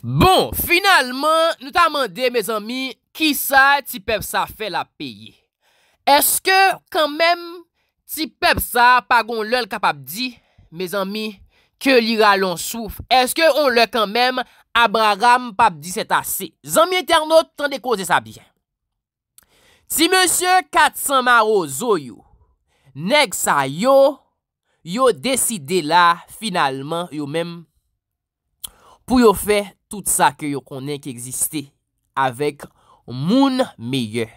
Bon, finalman, nou ta mande, me zanmi, ki sa ti pep sa fe la peye? Eske, kanmem, ti pep sa, pa gon lal ka pap di, me zanmi, ke li ralon souf? Eske, on lal kanmem, Abraham pap di se tasi? Zanmi internaut, tan dekose sa bien. Si monsye 400 maro zoyo, neg sa yo, yo deside la, finalman, yo menm, pou yo fe teny. tout sa ke yo konen ki egziste avek moun meye.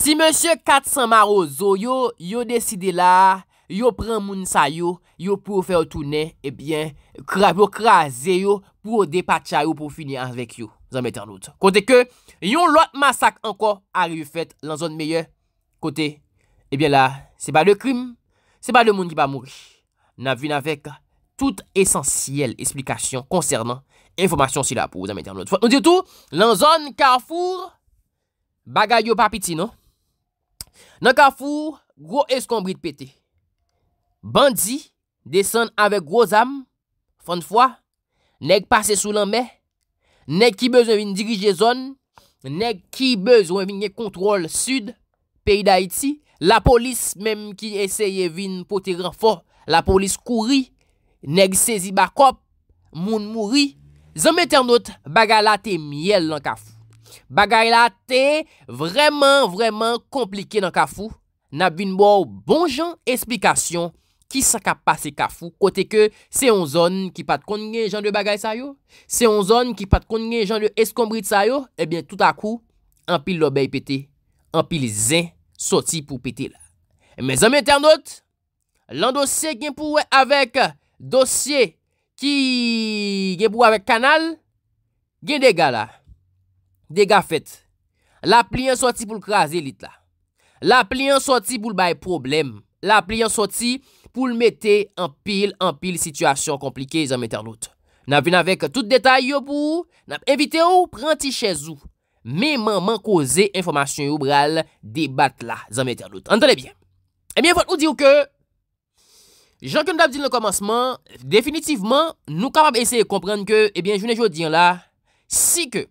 Ti monsye katsan maro zo, yo yo deside la, yo pren moun sa yo, yo pou fè ou tounen, ebyen, krabou krasè yo pou depa tcha yo pou fini anvek yo, zanmète anout. Kote ke, yon lot masak anko a refèt lan zon meye, kote, ebyen la, se ba de krim, se ba de moun ki ba mou. N avy n avek tout esensyel esplikasyon konsernan Enfomasyon si la pou wazan mwen term lout fwa Non di tout, lan zon Karfour Bagay yo papiti non Nan Karfour Gro eskombri de pete Bandi Desen avèk gro zam Fon fwa, neg pase sou lan me Neg ki bezon vin dirije zon Neg ki bezon vin gen kontrol sud Peyi da iti La polis menm ki eseye vin Po tiran fwa La polis kouri Neg sezi bakop Moun mouri Zanmè ternot, bagay la te myel lan kafou. Bagay la te vreman vreman komplike lan kafou. Na bin bo ou bon jan esplikasyon ki sa ka pase kafou. Kote ke se yon zon ki pat kon nge jan de bagay sa yo. Se yon zon ki pat kon nge jan de eskombri sa yo. Ebyen eh tout a kou, an pil lo bey pete. An pil zin soti pou pete la. Mè zanmè ternot, lan dosye gen pou we avek dosye... Ki gen bou avèk kanal, gen dega la. Dega fèt. La pli an soti pou l'krasi lit la. La pli an soti pou l'bay problem. La pli an soti pou l'mete an pil an pil situasyon komplike zanmèter lout. N ap vin avèk tout detay yo pou, n ap evite ou pranti chèz ou. Mèman man koze informasyon yo bral debat la zanmèter lout. Antenè bien. Ebyen eh von ou di ou ke... Jean-Claude Abdil le komansman, definitivman, nou kapab eseye komprende ke, ebyen, jounen joun diyan la, si ke,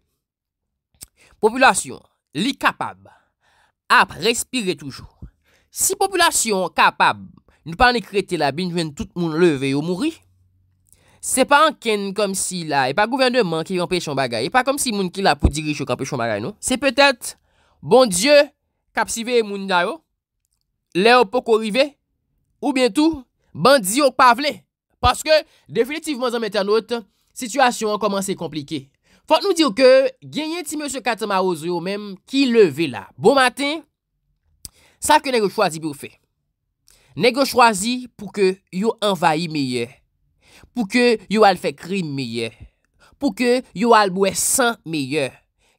populasyon li kapab, ap respire toujou, si populasyon kapab, nou pan ekrete la, bin jwen tout moun leve ou mouri, se pa anken kom si la, e pa gouven de man ki yon pechon bagay, e pa kom si moun ki la pou diri chokan pechon bagay nou, se petet, bon dieu, kapsive moun dayo, le ou poko rive, ou bientou, Bandi yo pavle. Paske, definitivman zanmete anote, sitwasyon koman se komplike. Fote nou diyo ke, genye ti monsen Katama Ozu yo menm ki leve la. Bo maten, sa ke negon chwazi pou fe. Negon chwazi pou ke yo envayi meye. Pou ke yo al fe krim meye. Pou ke yo alboue san meye.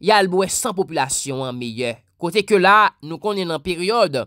Yo alboue san poplasyon meye. Kote ke la, nou konen nan peryode,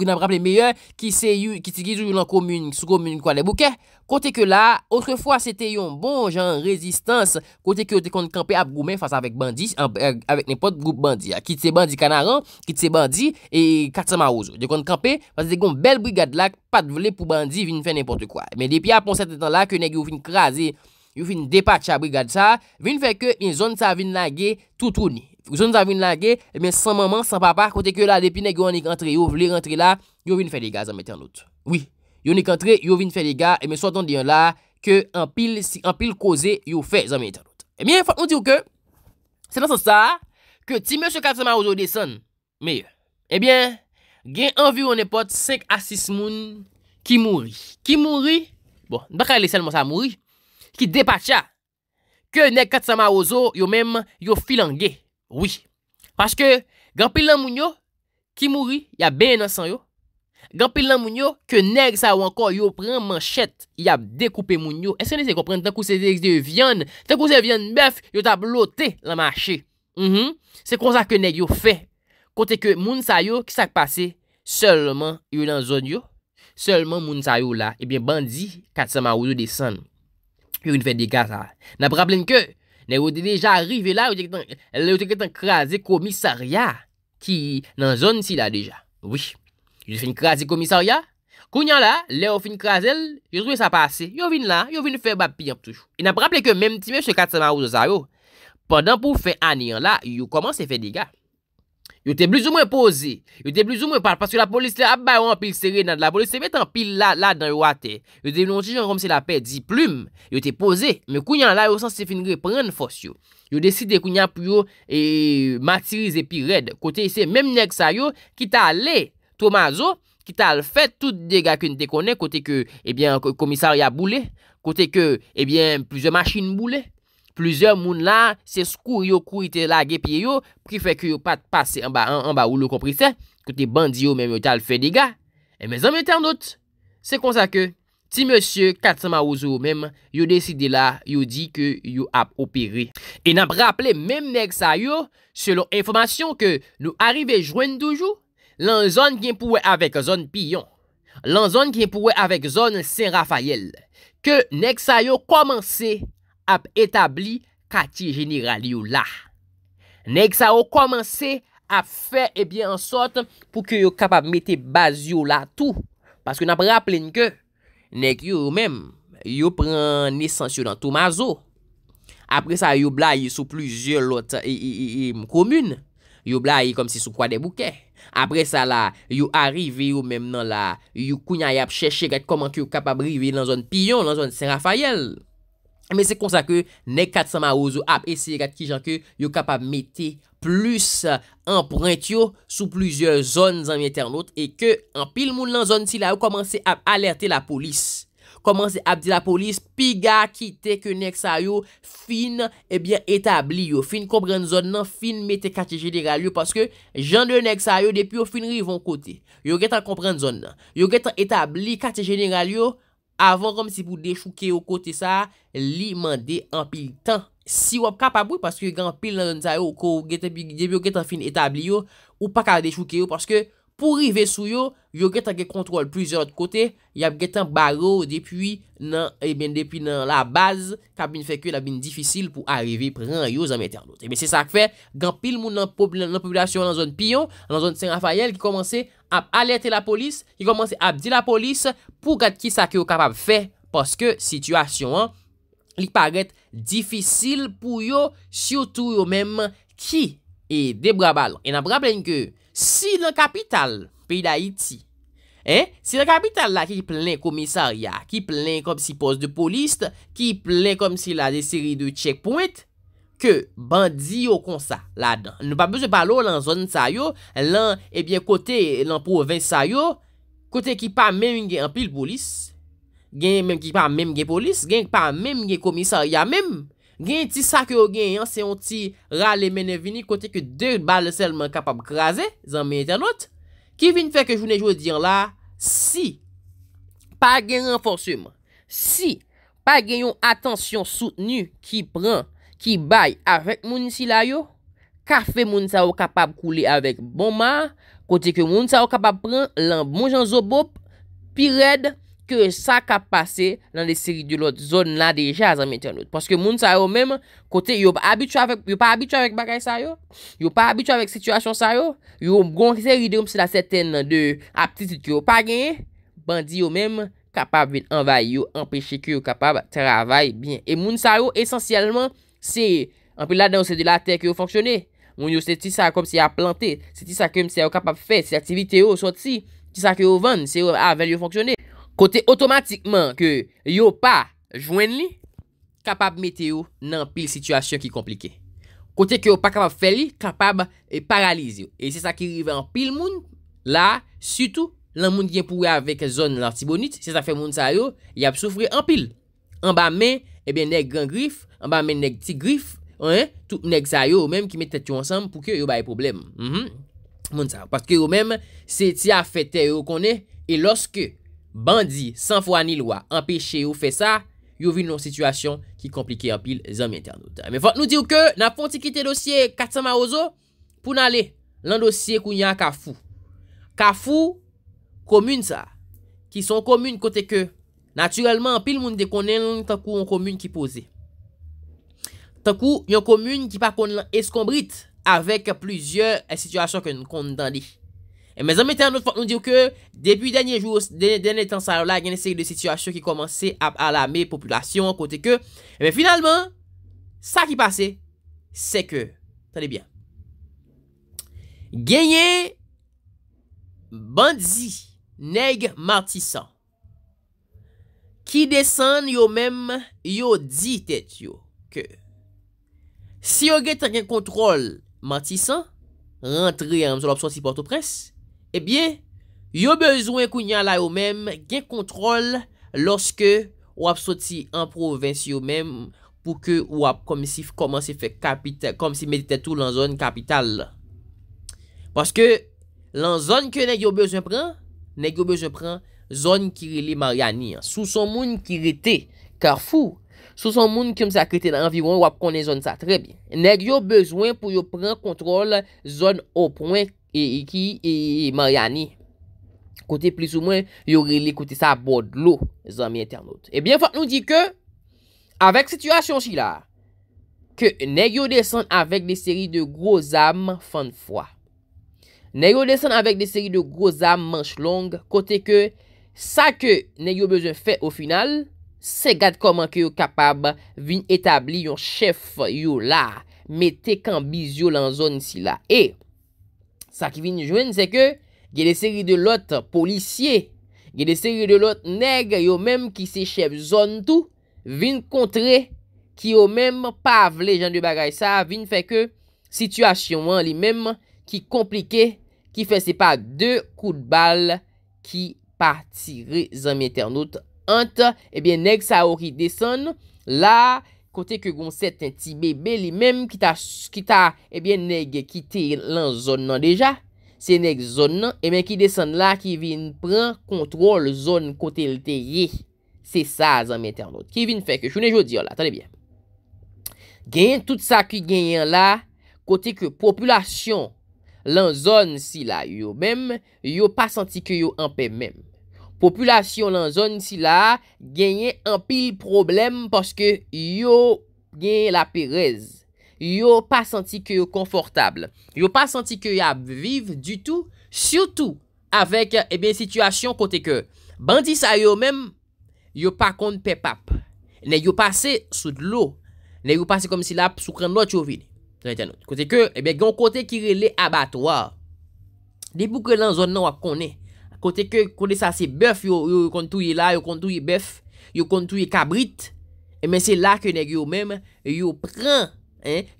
Kou nan mrap le meyè, ki se yu, ki te gizou yu lan komun, sou komun kwa le bouke. Kote ke la, otre fwa se te yon bon jan rezistans, kote ke yo te konti kampe ap goumen fasa avèk bandi, avèk nepot goup bandi. Ki te bandi kanaran, ki te bandi, e katsama ouzo. De konti kampe, fase te yon bel brigade lak, pat vle pou bandi vin fè nipote kwa. Men depi apon sete tan lak, yon ege yon fin kraze, yon fin depache a brigade sa, vin fè ke yon zon sa vin lage toutouni. Yon zan vin la ge, e eh men, san maman, san papa, kote ke la depi nek yo anik antre yo, vli rentre la, yo vin fè de ga zan mette anot. Oui, yo anik antre, yo vin fè de ga, e eh men, so don de yon la, ke an pil kose, yo fè zan mette anot. E men, eh fòt nou diyo ke, se nan se sa, ke ti men se katsama ozo deson, meye, e men, gen anvi yon epot 5 a 6 moun ki mouri. Ki mouri, bon, baka le sel mons a mouri, ki depa cha, ke nek katsama ozo, yo men, yo filan ge. Oui. Paske, gampil lan moun yo, ki mouri, ya ben nan san yo. Gampil lan moun yo, ke neg sa yo ankon, yo pren manchet, ya dekoupe moun yo. Eske ne se kompren, tan kou se dekse de vyon, tan kou se vyon mef, yo tab lote la mache. Mm-hmm. Se kon sa ke neg yo fe. Kote ke moun sa yo, ki sa k pase, solman yo nan zon yo. Solman moun sa yo la, ebyen bandi, kat sa ma wou yo desen. Yo yon fè dekasa. Na problem ke, Ne ou de deja arrive la ou je ke tan kreaze komisarya ki nan zon si la deja. Oui. Je fin kreaze komisarya. Kounyan la, le ou fin kreazel, yo tribe sa pase. Yo vine la, yo vine fe bap piyap toujou. E nan praple ke mem ti me se katerman ou zo zayou. Pendan pou fe aneyan la, yo koman se fe dega. Yo te blizou mwen pose, yo te blizou mwen pade, paske la polis le ap bayon apil sere nan la polis, se vet anpil la dan yo ate. Yo te venon si jen kom se la pe di ploum, yo te pose, men kounyan la yo san se fin gri pren fos yo. Yo deside kounyan pou yo e, materize pi red, kote se menm nek sa yo, ki ta le, toman zo, ki tal fet tout degakoun te konen, kote ke eh komisarya boule, kote ke eh pwize machin boule. Plouzyon moun la se skou yo kou ite la gepye yo pou ki fek yo pat pase an ba an an ba ou lo komprise kote bandi yo men yo tal fe dega. E me zan me ten not, se konsa ke, ti monsye Katima Ozu yo men, yo deside la, yo di ke yo ap operi. E nan praple men Mek Sayo, selon informasyon ke nou arrive jwen toujou, lan zon gen pouwe avek zon Piyon, lan zon gen pouwe avek zon Saint Raphael, ke Mek Sayo komanse ap etabli kati geniral yo la. Nek sa ou komanse ap fe ebyen eh ansot pou ke yo kap ap mette baz yo la tou. Paske nap rapplen ke, nek yo ou mem, yo pren nesans yo nan Toumazo. Apre sa yo bla yi sou pluzyol lote yi mkoumoun. Yo bla yi kom si sou kwa de bouke. Apre sa la, yo arive yo mem nan la, yo kounya yap chèche gèt koman ki yo kap ap rive lan zon Piyon, lan zon Serafayel. Men se konsa ke, nek kat sa ma ouzo ap esye kat ki jan ke, yo kap ap mette plus emprent yo sou plizye zon zanmye ternot, e ke an pil moun lan zon si la yo komanse ap alerte la polis. Komanse ap di la polis, piga ki teke nek sa yo fin etabli eh yo, fin kompren zon nan, fin mette kate jeneral yo, paske jan de nek sa yo depi yo fin rivon kote. Yo getan kompren zon nan, yo getan etabli kate jeneral yo, avon kom si pou dechouke yo kote sa, li mande an pil tan. Si wap kapabou, paske gan pil nan yon zay yo, oh, ko ou gete bi, jebi ou gete an fin etabli yo, ou pak a dechouke yo, paske, pou rive sou yo, yo get ange kontrol plizorot kote, yap get an bago depi nan la baz, kap bin fekwe la bin difisil pou arive pran yo zanmete anote. Ebe eh se sak fe, gan pil moun nan populasyon an zon Piyon, an zon Saint-Raphael, ki komanse ap alerte la polis, ki komanse ap di la polis, pou gat ki sak yo kapap fe, paske situasyon an, li paret difisil pou yo, sio tou yo menm ki, e debra balon. E nan bra blenke yo, Si nan kapital peyi da iti, eh, si nan kapital la ki plen komisarya, ki plen kom si pos de polist, ki plen kom si la de seri de tchekpouet, ke bandi yo konsa la dan. Nou pa bezou palo lan zon sa yo, lan, ebyen, kote lan provinsa yo, kote ki pa men gen anpil polis, gen men ki pa men gen polis, gen men gen komisarya menm. Gen yon ti sak yo gen yon se yon ti rale mene vini kote ke dè yon bal selman kapab graze, zan mèy etanot, ki vin fè ke jounen jo diyan la, si, pa gen renforsyman, si, pa gen yon atansyon soutenu ki pran, ki bay avèk moun si layo, ka fè moun sa ou kapab koulè avèk bonman, kote ke moun sa ou kapab pran, lan moun jan zo bop, pi red, sa kap pase lan de seri de lot zon la deja zan mette anot. Paske moun sa yo menm, kote yo pa habitu avèk bagay sa yo, yo pa habitu avèk situasyon sa yo, yo gon se ridèm se la seten de aptitude ki yo pa genye, bandi yo menm kapab vil envay yo, empèche ki yo kapab travay bien. E moun sa yo, esensyalman se, anpè la dan, se de la ter ki yo fonksyonè, moun yo se ti sa kom se a plantè, se ti sa kem se yo kapab fè, se aktivite ah, yo, so ti, ti sa ki yo vèn, se yo avèl yo fonksyonè. Kote otomatikman ke yo pa jwen li, kapab mete yo nan pil situasyon ki komplike. Kote ke yo pa kapab fe li, kapab e, paralize yo. E se sa ki rive an pil moun, la, sutou, lan moun gen pouwe avek zon nan ti bonit, se sa fe moun sa yo, yap soufri an pil. An ba men, e ben neg gran grif, an ba men neg ti grif, tout neg sa yo, ou menm ki met tete yo ansam pouke yo baye problem. Mhm. Moun sa, paske yo menm, se ti a fete yo kone, e loske, Bandi san fwa ni lwa empèche yo fè sa, yo vi nou situasyon ki komplike yon pil zanmye ternoutan. Me fote nou diw ke, nan fonti kite dosye katsama ozo, pou nan le lan dosye kou nyan kafou. Kafou, komune sa, ki son komune kote ke. Naturelman, pil moun dekonen tan kou yon komune ki pose. Tan kou, yon komune ki pa kon eskombrit avek plizye situasyon kon dandi. Mè zanmète anot fòk nou diyo kè, depi dènyè jou, dènyè dènyè tansan, anot la genè sey de situasyon ki komanse ap ala mè populasyon, kote kè, mè finalman, sa ki pase, sey kè, tanè bian, genye, bandzi, neg martisan, ki desan yo mèm, yo di tèt yo, kè. Si yo gen tè gen kontrol, martisan, rentre an, mè zon lopso si porto presse, Ebyen, yo bezwen kou nyan la yo menm gen kontrol loske wap soti an provinci yo menm pou ke wap komisi fè kapital, komisi medite tou lan zon kapital. Paske lan zon ke ne yo bezwen pren, ne yo bezwen pren zon Kirili Mariani. Sou son moun ki rete, kar fou, sou son moun ki msa krete nan environ wap konen zon sa trebi. Ne yo bezwen pou yo pren kontrol zon O.4. E Iki e, e, e Mariani Kote plis ou mwen Yo rele kote sa a bode lo Zami internet E eh bien fote nou di ke Awek situasyon si la Ke ne yo desen avèk de seri de groz am Fante fwa Ne yo desen avèk de seri de groz am manche long Kote ke Sa ke ne yo bezon fè au final Se gade koman ke yo kapab Vin etabli yon chef yo la Mete kan bizyo lan zon si la E Sa ki vin jwen se ke gye de seri de lot polisye, gye de seri de lot neg yo menm ki se chep zon tou, vin kontre ki yo menm pav le jan de bagay sa, vin feke situasyon li menm ki komplike ki fese pa de kou de bal ki pa tire zanmye ternout hant. Ebyen neg sa ou ki deson la... Kote ke goun set en ti bebe li mem ki ta ebyen neg ki te lan zon nan deja, se neg zon nan, emen ki desan la ki vin pran kontrol zon kote lte ye, se sa zan meten anot. Ki vin fek, choune jodi yo la, tane bien. Genyen tout sa ki genyen la, kote ke populasyon lan zon si la yo mem, yo pa santi ke yo anpe mem. Populasyon lan zon si la genye an pil problem paske yo genye la pereze. Yo pa santi ke yo konfortable. Yo pa santi ke yo ap vive du tout. Soutou avek ebe eh situasyon kote ke bandis a yo men yo pa konde pepap. Ne yo pase sou de lo. Ne yo pase kome si la sou kende lo chou vide. Kote ke ebe eh gen kote ki rele abatwa. Dibouke lan zon nan wap kone Kote sa se bèf yo kontouye la, yo kontouye bèf, yo kontouye kabrit. Emen, eh se la ke neg yo mèm, yo pran,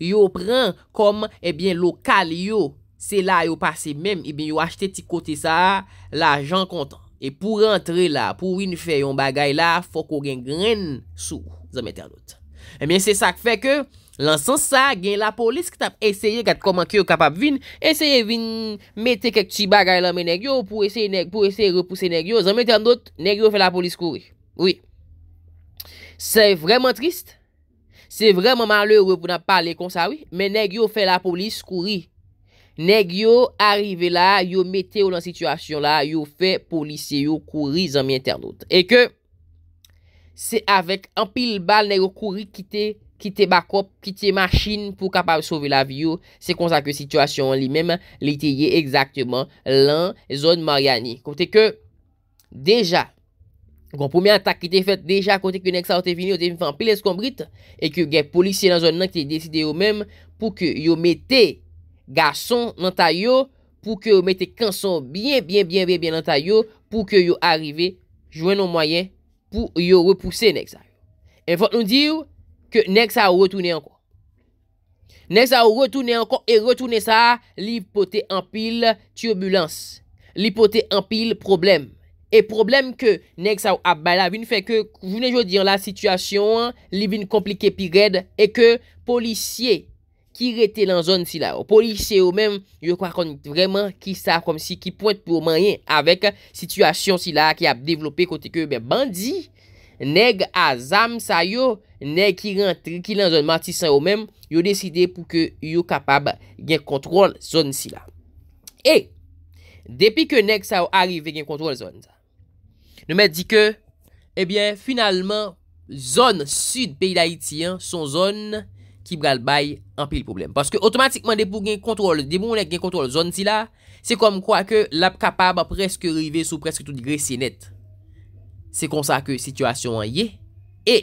yo pran kom, ebyen, eh lokal yo. Se la yo pase mèm, ebyen, eh yo achete ti kote sa, la jan kontan. E pou rentre la, pou win fè yon bagay la, fò kò gen gren sou, zan mèter not. Emen, se sa k fè ke... Lansan sa gen la polis ki tap eseye gat koman ki yo kapap vin Eseye vin mette kek chi bagay lan men neg yo Pou ese repouse neg yo Zanmen ternot, neg yo fe la polis kouri Oui Se vreman trist Se vreman maleur we pou nan pale kon sa oui Men neg yo fe la polis kouri Neg yo arrive la, yo mette yo lan situasyon la Yo fe polisye yo kouri zanmen ternot E ke Se avek empil bal neg yo kouri kite ki te bakop, ki te machin pou kapap souve la viyo. Se kon sa ke situasyon li mem, li te ye ekzaktman lan zon Mariani. Kote ke, deja, kon pou mi an tak ki te fet, deja kote ke nek sa ou te vini, ou te vini fan pil eskombrit, e ke gen polisye nan zon nan ki te deside yo mem, pou ke yo mette gason nan tay yo, pou ke yo mette kanson bien, bien, bien, bien nan tay yo, pou ke yo arrive, jwen nou mwayen pou yo repouse nek sa. En fote nou diyo, ke nek sa ou retounen anko. Nek sa ou retounen anko, e retounen sa, li poten anpil, ti obulans. Li poten anpil, problem. E problem ke, nek sa ou ap bala, vin fè ke, jounen joun dir la situasyon, li vin komplike pi red, e ke, polisye, ki rete lan zon si la. O polisye ou men, yo kwa kon vraiment, ki sa kom si, ki point pou manyen, avek situasyon si la, ki ap devlope kote ke, be bandi, Nèk a zam sa yo, nèk ki rentre ki lan zon mati sa yo menm, yo deside pou ke yo kapab gen kontrol zon si la. E, depi ke nèk sa yo arrive gen kontrol zon za, nou mè di ke, ebyen, finalman, zon sud peyi la iti an, son zon ki bral bay empil problem. Paske otomatikman de pou gen kontrol, de moun nek gen kontrol zon si la, se kom kwa ke lap kapab apreske rive sou preske tou digre si net. Se konsa ke situasyon an ye. E,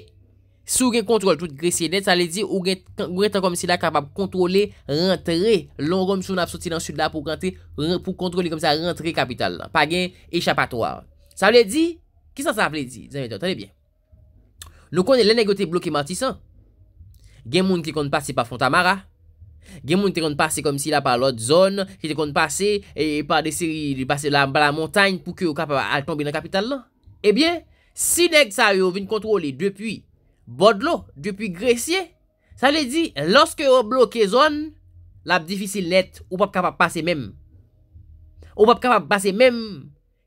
sou gen kontrol tout gresye net, sa le di ou gen tan komisi la kapap kontrole rentre. Lon rom sou nan ap soti nan sud la pou kontrole komisi la rentre kapital la. Pa gen eshapatoa. Sa le di, kisa sa ap le di? Zanye, tanye bien. Lou konye, len e go te bloki martisan. Gen moun ki kon passe pa fonta mara. Gen moun te kon passe komisi la pa lot zon. Ki te kon passe, e pa de seri, li passe la ba la montagne pou ke ou kapap al tombe nan kapital la. Ebyen, eh si neg sa yo vin kontrole Depi Bodlo Depi Gresye Sa le di, loske yo bloke zon La bdifisil net Ou pap kapap pase mem Ou pap kapap pase mem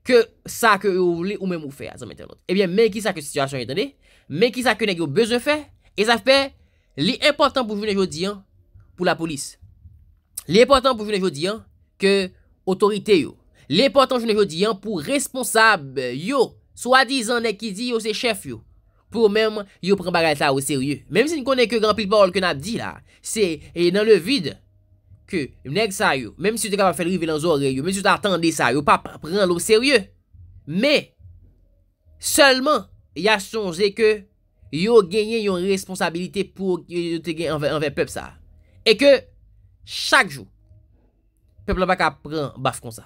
Ke sa ke yo vle ou mem ou fe Ebyen, men ki sa ke situasyon Men ki sa ke neg yo beze fe E sa fe, li important pou jounen yo diyan Pou la polis Li important pou jounen yo diyan Ke otorite yo Li important pou jounen yo diyan Pou responsab yo Swa dizan nek ki di yo se chef yo, pou mèm yo pren bagay ta ou serye. Mèm si nou konen ke granpil parol ke nan ap di la, se e, nan le vide, ke mèm si yo te kap ap fèl rive lan zore yo, mèm si yo te atende sa, yo pa pren lò serye. Mè, selman, ya sonje ke yo genye yon responsabilite pou te genye anve pep sa. E ke, chak jou, pep la bak ap pren baf kon sa.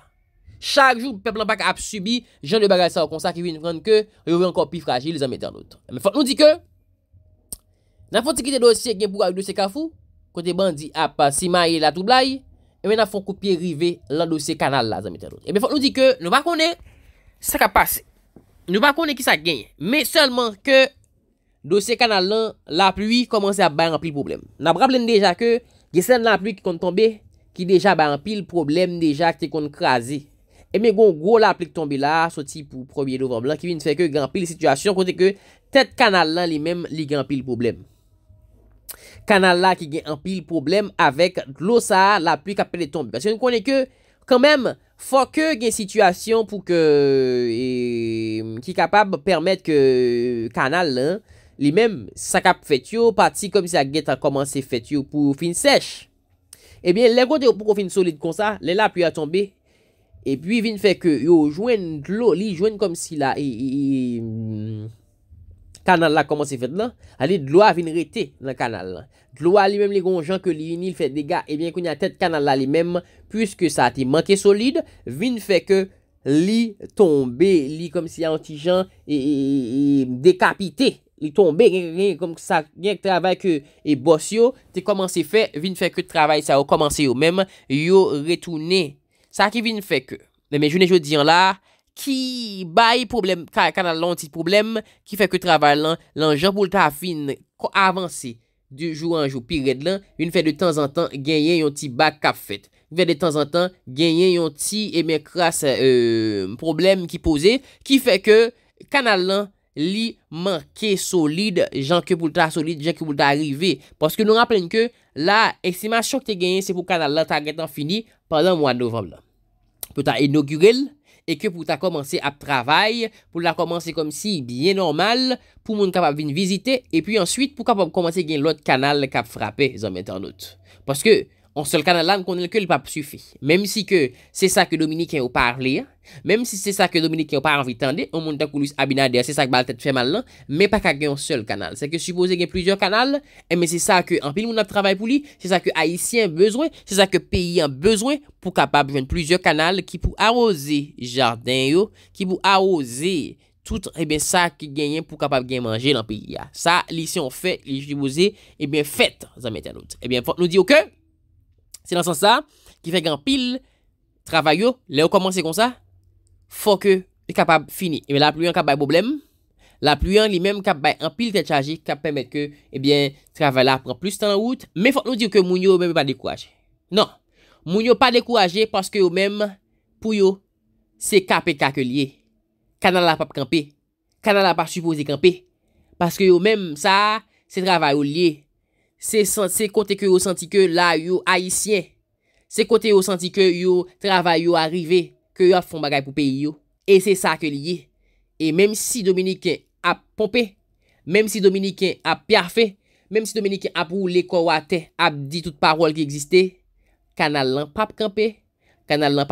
chak jou peplan pak ap subi, jan de bagay sa wakonsa ki vi n fran ke, yo vi ankon pi fragil zanmete anot. Eme fok nou di ke, nan fok ti kite dosye gen pou ak dosye ka fou, kote ban di ap si maye la tou blay, eme nan fok koupi e rive lan dosye kanal la zanmete anot. Eme fok nou di ke, nou bakone, sa ka pase, nou bakone ki sa genye, me selman ke, dosye kanal lan, la pluye komanse a bayan pi problem. Nan braplen deja ke, gesen la pluye ki kon tombe, ki deja bayan pi l problem deja, ki kon krasi, E eh mè goun gwo la plik tombe la, soti pou probye dovan blan, ki vin fè ke gen apil situasyon, kote ke tèt kanal lan li men li gen apil problem. Kanal la ki gen apil problem avèk glosa la plik apil de tombe. Kwenè kwenè ke, kwenè fò ke gen situasyon pou ki kapab permèt ke kanal lan, li men sakap fètyo, pati kom si a get eh a komansè fètyo pou fin sèch. E mè lè kote pou kon fin solit kon sa, lè la plik a tombe. E pwi vin fe ke yo jwen dlo, li jwen kom si la e, e, e, kanal la koman se fet lan. Ali dlo a vin rete nan kanal la. Dlo a li menm li kon jan ke li vin il fet dega. E bien kon ya tet kanal la li menm. Piske sa ti manke solide. Vin fe ke li tombe. Li kom si an ti jan. E dekapite. Li tombe gen gen gen kom sa. Gen k trabay ke e bos yo. Ti koman se fet. Vin fe ke trabay sa o komanse yo menm. Yo retoune kanal. Sa ki vin fe ke, de men jounen joudiyan la, ki bay problem, kanal lan ti problem, ki fe ke travay lan, lan jan pou lta fin avanse, di jou anjou, pi red lan, vin fe de tan zan tan genyen yon ti bak kap fet. Vin de tan zan tan genyen yon ti, e men kras, euh, problem ki pose, ki fe ke kanal lan li manke solide, jan ke pou lta solide, jan ke pou lta arrive. Paske nou rappelen ke, la eksimasyon ki te genyen se pou kanal lan ta getan fini, pandan mwan novem lan. pou ta inauguril, e ke pou ta komanse ap travay, pou la komanse kom si, biye normal, pou moun kapap vin vizite, e pi answit, pou kapap komanse gen lout kanal, kap frape zanm enternot. Paske, On sol kanal la nou konen ke li pa sufi. Mem si ke se sa ke Dominik yo parli ya. Mem si se sa ke Dominik yo par anvitande. Ou moun ta kou lous abinade ya. Se sa ke bal tete fè mal nan. Me pa kage yon sol kanal. Se ke supose gen plizyon kanal. Eme se sa ke anpil moun ap travay pou li. Se sa ke a yisi yon bezwen. Se sa ke peyi yon bezwen pou kapab gen plizyon kanal. Ki pou arose jardin yo. Ki pou arose tout. Ebe eh sa ki genyen pou kapab gen manje lan peyi ya. Sa lisi yon fè. Lisi yon fè. Ebe fèt. Zan mette anout. Se nan san sa, ki fek an pil, travay yo, le yo komanse kon sa, fok yo e kapab fini. Emen la pluyan kap bay boblem, la pluyan li menm kap bay an pil ten chaji, kap pemet ke, ebyen, eh travay la pran plus tan an wout. Men fok nou diyo ke moun yo mwen mwen pa dekouaje. Nan, moun yo pa dekouaje paske yo menm pou yo se kap e kake liye. Kanan la pap kampe, kanan la pa supose kampe. Paske yo menm sa, se travay yo liye. Se kote yo santi ke la yo aisyen, se kote yo santi ke yo travay yo arive, ke yo fon bagay pou peyi yo, e se sa ke liye. E menm si Dominik ap pompe, menm si Dominik ap pierfe, menm si Dominik ap ou lekou ate, ap di tout parol ki existe, kanal lanpap kampe, kanal lanpap kampe.